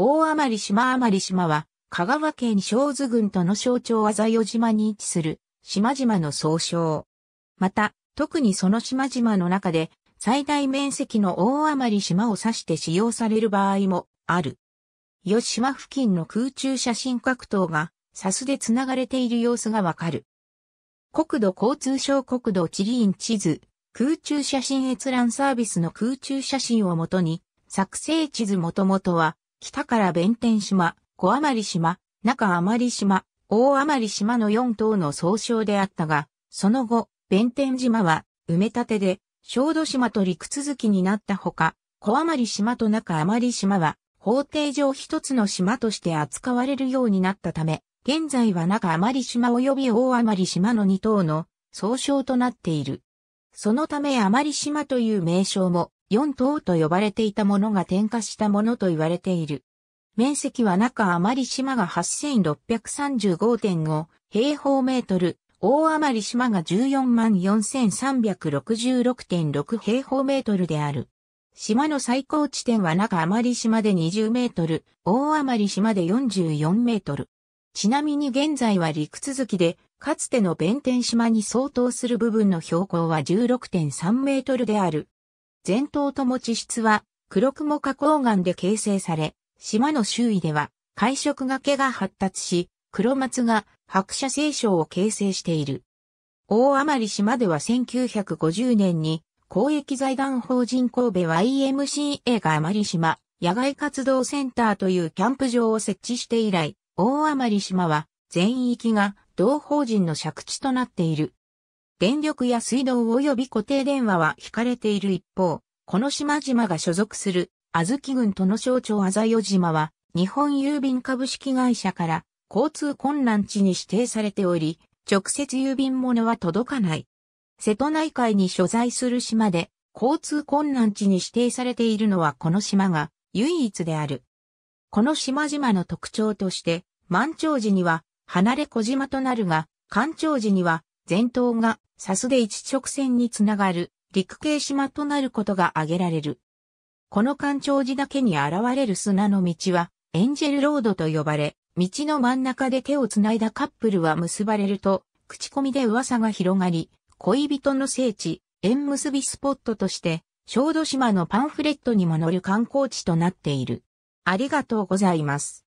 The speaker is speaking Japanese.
大余島余島は、香川県小津郡との象徴あざ島に位置する島々の総称。また、特にその島々の中で最大面積の大余島を指して使用される場合もある。与島付近の空中写真格闘が、サスで繋がれている様子がわかる。国土交通省国土地理院地図、空中写真閲覧サービスの空中写真をもとに、作成地図もともとは、北から弁天島、小余島、中余島、大余島の4島の総称であったが、その後、弁天島は埋め立てで、小豆島と陸続きになったほか、小余島と中余島は、法定上一つの島として扱われるようになったため、現在は中余島及び大余島の2島の総称となっている。そのため余島という名称も四島と呼ばれていたものが点火したものと言われている。面積は中余り島が8635.5平方メートル、大余り島が144,366.6平方メートルである。島の最高地点は中余り島で20メートル、大余り島で44メートル。ちなみに現在は陸続きで、かつての弁天島に相当する部分の標高は16.3メートルである。全島とも地質は黒雲花崗岩で形成され、島の周囲では海食崖が発達し、黒松が白砂聖章を形成している。大余島では1950年に公益財団法人神戸 YMCA が余島野外活動センターというキャンプ場を設置して以来、大余島は全域が同法人の借地となっている。電力や水道及び固定電話は引かれている一方、この島々が所属する、あずき郡との省庁あざよ島は、日本郵便株式会社から交通困難地に指定されており、直接郵便物は届かない。瀬戸内海に所在する島で、交通困難地に指定されているのはこの島が唯一である。この島々の特徴として、満潮時には離れ小島となるが、干潮時には前頭がサスで一直線につながる陸系島となることが挙げられる。この干潮時だけに現れる砂の道はエンジェルロードと呼ばれ、道の真ん中で手を繋いだカップルは結ばれると、口コミで噂が広がり、恋人の聖地、縁結びスポットとして、小豆島のパンフレットにも載る観光地となっている。ありがとうございます。